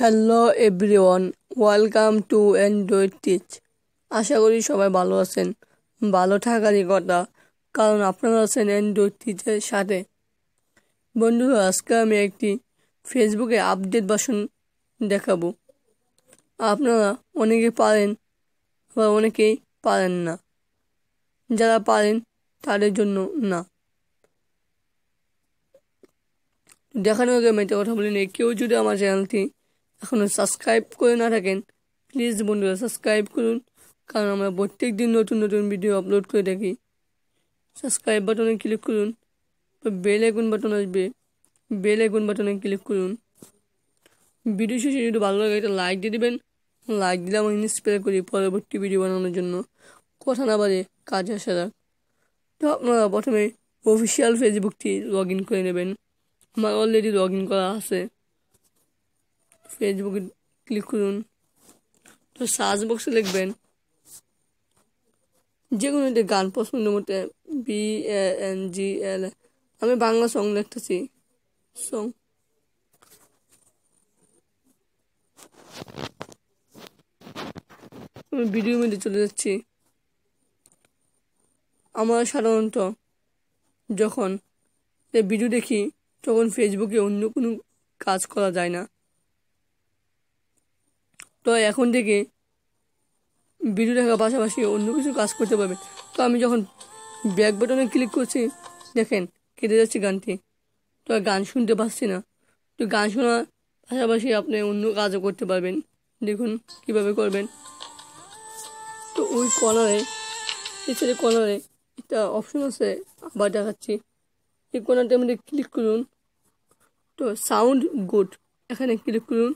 hello everyone welcome to Android teach আশা করি সবাই ভালো আছেন ভালো থাকারই কথা কারণ আপনারা আছেন অ্যান্ড্রয়েড টিচের সাথে বন্ধুরা আজকে আমি একটি ফেসবুকে আপডেট বাসন দেখাবো আপনারা অনেকে পারেন বা অনেকেই পারেন না যারা পারেন তাদের জন্য না দেখানোর আগে আমি একটা কথা বলিনি কেউ যদি আমার চ্যানেলটি এখনও সাবস্ক্রাইব করে না থাকেন প্লিজ বন্ধুরা সাবস্ক্রাইব করুন কারণ আমরা প্রত্যেক দিন নতুন নতুন ভিডিও আপলোড করে থাকি সাবস্ক্রাইব বাটনে ক্লিক করুন বেল আইকন বাটন আসবে বেল আইকন বাটনে ক্লিক করুন ভিডিও শেষে যদি ভালো লাগে একটা লাইক দিয়ে দেবেন লাইক দিলে আমি ইন্সপায়ার করি পরবর্তী ভিডিও বানানোর জন্য কথা না বাদে কাজ আসা যাক তো আপনারা প্রথমে অফিসিয়াল ফেসবুকটি লগ ইন করে নেবেন আমার অলরেডি লগ ইন করা আছে ফেসবুকে ক্লিক করুন তো সার্চ বক্সে লিখবেন যে কোনো একটি গান পছন্দ মতে বি এন জি এল আমি বাংলা সং লিখতেছি সং আমি ভিডিওর মধ্যে চলে যাচ্ছি আমরা সাধারণত যখন ভিডিও দেখি তখন ফেসবুকে অন্য কোনো কাজ করা যায় না তো এখন থেকে ভিডিও দেখার পাশাপাশি অন্য কিছু কাজ করতে পারবেন তো আমি যখন ব্যাক বাটনে ক্লিক করছি দেখেন কেটে যাচ্ছে গানটি তো গান শুনতে পাচ্ছি না তো গান শোনার পাশাপাশি আপনি অন্য কাজও করতে পারবেন দেখুন কিভাবে করবেন তো ওই কর্নারে এছাড়া কর্নারে একটা অপশন আছে আবার দেখাচ্ছি এই কর্নারটা আমাদের ক্লিক করুন তো সাউন্ড গুড এখানে ক্লিক করুন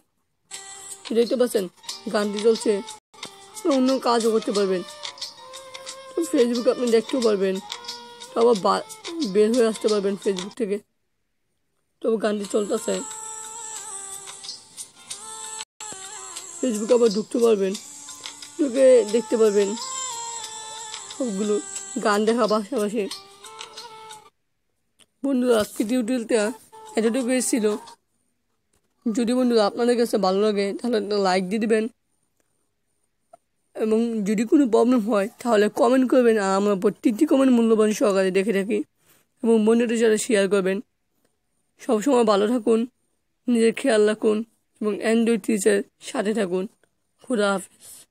দেখতে পাচ্ছেন গানটি চলছে অন্য কাজও করতে পারবেন ফেসবুকে আপনি দেখতেও পারবেন আবার বের হয়ে আসতে পারবেন ফেসবুক থেকে তবু গানটি চলতেছে ফেসবুকে আবার ঢুকতে পারবেন ঢুকে দেখতে পারবেন সবগুলো গান দেখা পাশাপাশি বন্ধুরা আজকে টিউটোরিয়ালটা এতটুকু এসেছিল যদি বন্ধুরা আপনাদের কাছে ভালো লাগে তাহলে লাইক দিয়ে দেবেন এবং যদি কোনো প্রবলেম হয় তাহলে কমেন্ট করবেন আর আমরা প্রত্যেকটি কমেন্ট মূল্যবান সহকারে দেখে থাকি এবং বন্ধুদের সাথে শেয়ার করবেন সবসময় ভালো থাকুন নিজের খেয়াল রাখুন এবং অ্যান্ড্রয়েড টিচার সাথে থাকুন খুদা হাফিজ